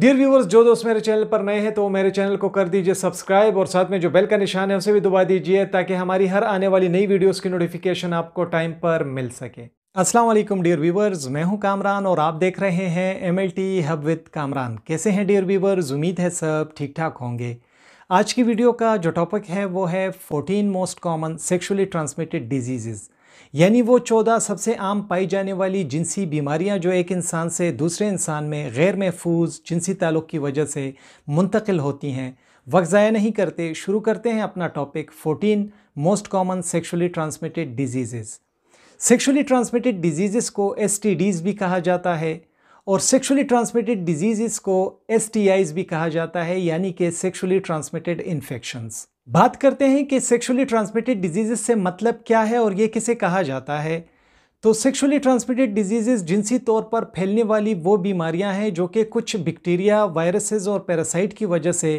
dear viewers जो दोस्त मेरे चैनल पर नए हैं तो मेरे चैनल को कर दीजिए सब्सक्राइब और साथ में जो बेल का निशान है उसे भी दबा दीजिए ताकि हमारी हर आने वाली नई वीडियोस की नोटिफिकेशन आपको टाइम पर मिल सके अस्सलाम वालेकुम डियर व्यूवर्स मैं हूं कामरान और आप देख रहे हैं M L T hub with Kamran कैसे हैं डियर व्यूवर्स उम्मीद है सब ठीक ठाक होंगे आज की वीडियो का जो टॉपिक है वो है fourteen most common sexually transmitted diseases यानी वो चौदह सबसे आम पाई जाने वाली जिनसी बीमारियां जो एक इंसान से दूसरे इंसान में गैर महफूज जिनसी ताल्लुक़ की वजह से मुंतकिल होती हैं वक्त ज़ाया नहीं करते शुरू करते हैं अपना topic 14 most common sexually transmitted diseases sexually transmitted diseases को एस भी कहा जाता है और सेक्शुअली ट्रांसमिटेड डिजीज़ को एस भी कहा जाता है यानी कि सेक्शुअली ट्रांसमिटेड इन्फेक्शंस बात करते हैं कि सेक्सुअली ट्रांसमिटेड डिजीज़ से मतलब क्या है और ये किसे कहा जाता है तो सेक्सुअली ट्रांसमिटेड डिजीजेस जिनसी तौर पर फैलने वाली वो बीमारियां हैं जो कि कुछ बैक्टीरिया वायरसेस और पैरासाइट की वजह से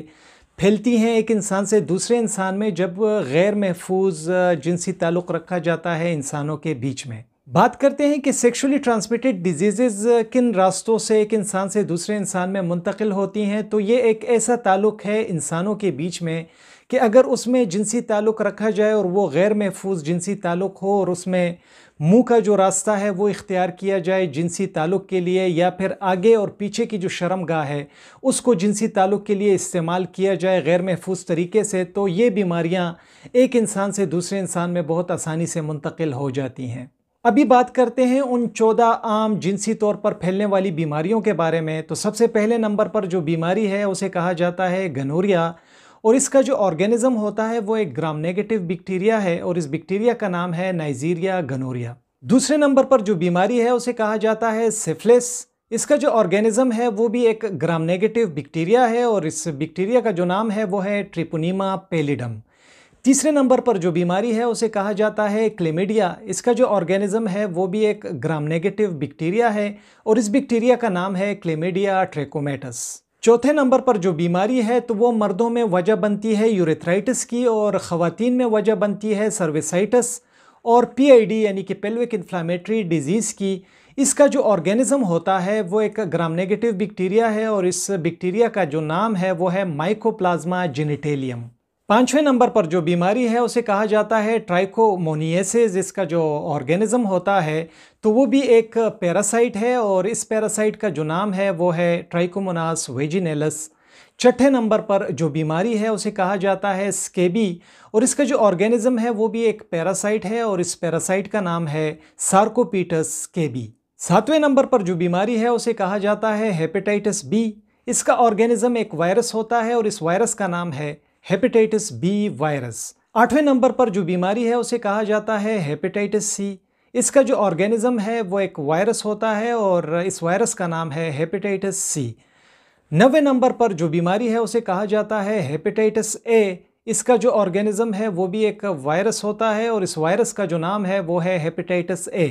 फैलती हैं एक इंसान से दूसरे इंसान में जब गैर महफूज जिनसी ताल्लुक़ रखा जाता है इंसानों के बीच में बात करते हैं कि सेक्सुअली ट्रांसमिटेड डिजीज़ किन रास्तों से एक इंसान से दूसरे इंसान में मुंतकिल होती हैं तो ये एक ऐसा ताल्लुक़ है इंसानों के बीच में कि अगर उसमें जिनसी ताल्लुक़ रखा जाए और वो गैर महफूज जिनसी ताल्लुक़ हो और उसमें मुंह का जो रास्ता है वो इख्तियार किया जाए जिनसी ताल्लुक़ के लिए या फिर आगे और पीछे की जो शर्म गाह है उसको जिनसी ताल्लुक़ के लिए इस्तेमाल किया जाए गैर महफूज तरीके से तो ये बीमारियाँ एक इंसान से दूसरे इंसान में बहुत आसानी से मुंतकिल हो जाती हैं अभी बात करते हैं उन चौदह आम जिनसी तौर पर फैलने वाली बीमारियों के बारे में तो सबसे पहले नंबर पर जो बीमारी है उसे कहा जाता है गनोरिया और इसका जो ऑर्गेनिज्म होता है वो एक ग्राम नेगेटिव बैक्टीरिया है और इस बैक्टीरिया का नाम है नाइजीरिया गनोरिया दूसरे नंबर पर जो बीमारी है उसे कहा जाता है सिफिलिस इसका जो ऑर्गेनिज्म है वो भी एक ग्राम नेगेटिव बैक्टीरिया है और इस बैक्टीरिया का जो नाम है वो है ट्रिपोनीमा पेलिडम तीसरे नंबर पर जो बीमारी है उसे कहा जाता है क्लेमिडिया इसका जो ऑर्गेनिज्म है वो भी एक ग्राम नेगेटिव बैक्टीरिया है और इस बैक्टीरिया का नाम है क्लेमिडिया ट्रेकोमेटस चौथे नंबर पर जो बीमारी है तो वो मर्दों में वजह बनती है यूरेथराइटिस की और ख़वान में वजह बनती है सर्विसाइटस और पीआईडी यानी कि पेल्विक इन्फ्लामेटरी डिजीज़ की इसका जो ऑर्गेनिज़म होता है वो एक ग्राम नेगेटिव बैक्टीरिया है और इस बैक्टीरिया का जो नाम है वो है माइकोप्लाज्मा जिनिटेलियम पांचवें नंबर पर जो बीमारी है उसे कहा जाता है ट्राइकोमोनिएसिस इसका जो ऑर्गेनिज्म होता है तो वो भी एक पैरासाइट है और इस पैरासाइट का जो नाम है वो है ट्राइकोमोनास वेजिनेलस छठे नंबर पर जो बीमारी है उसे कहा जाता है स्केबी और इसका जो ऑर्गेनिज्म है वो भी एक पैरासाइट है और इस पैरासाइट का नाम है सार्कोपीटस स्केबी सातवें नंबर पर जो बीमारी है उसे कहा जाता है हेपेटाइटिस बी इसका ऑर्गेनिज्म एक वायरस होता है और इस वायरस का नाम है हेपेटाइटिस बी वायरस आठवें नंबर पर जो बीमारी है उसे कहा जाता है हेपेटाइटिस सी इसका जो ऑर्गेनिज्म है वो एक वायरस होता है और इस वायरस का नाम है हेपेटाइटिस सी नवे नंबर पर जो बीमारी है उसे कहा जाता है हेपेटाइटिस ए इसका जो ऑर्गेनिज्म है वो भी एक वायरस होता है और इस वायरस का जो नाम है वो है हेपेटाइटिस ए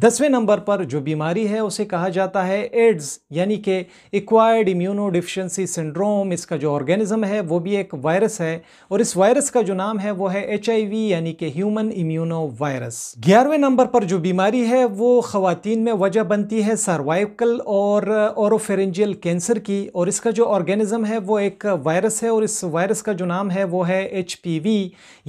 दसवें नंबर पर जो बीमारी है उसे कहा जाता है एड्स यानी कि एक्वायर्ड इम्यूनो डिफिशेंसी सिंड्रोम इसका जो ऑर्गेनिज्म है वो भी एक वायरस है और इस वायरस का जो नाम है वो है एच यानी कि ह्यूमन इम्यूनो वायरस ग्यारहवें नंबर पर जो बीमारी है वो खातन में वजह बनती है सर्वाइकल और औरफेरेंजियल कैंसर की और इसका जो ऑर्गेनिज्म है वो एक वायरस है और इस वायरस का जो नाम है वो है एच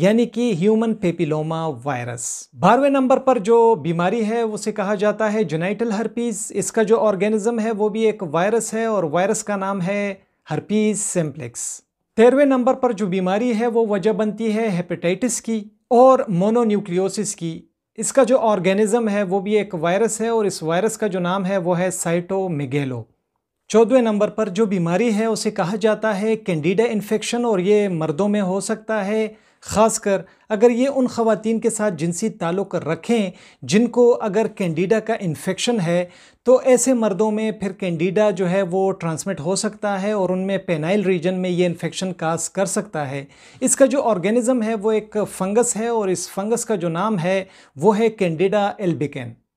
यानी कि ह्यूमन पेपिलोमा वायरस बारहवें नंबर पर जो बीमारी है उसे कहा जाता है जुनाइटल हर्पीज इसका जो ऑर्गेनिज्म है वो भी एक वायरस है और वायरस का नाम है हर्पीज सिम्प्लेक्स तेरहवें नंबर पर जो बीमारी है वो वजह बनती है हेपेटाइटिस की और मोनोन्यूक्लियोसिस की इसका जो ऑर्गेनिज्म है वो भी एक वायरस है और इस वायरस का जो नाम है वो है साइटोमिगेलो चौदहवें नंबर पर जो बीमारी है उसे कहा जाता है कैंडिडा इन्फेक्शन और ये मर्दों में हो सकता है खासकर अगर ये उन खातन के साथ जिनसी ताल्लुक़ रखें जिनको अगर कैंडिडा का इन्फेक्शन है तो ऐसे मर्दों में फिर कैंडिडा जो है वो ट्रांसमिट हो सकता है और उनमें पेनाइल रीजन में ये इन्फेक्शन काज कर सकता है इसका जो ऑर्गेनिज़म है वो एक फंगस है और इस फंगस का जो नाम है वो है कैंडिडा एल्बिकन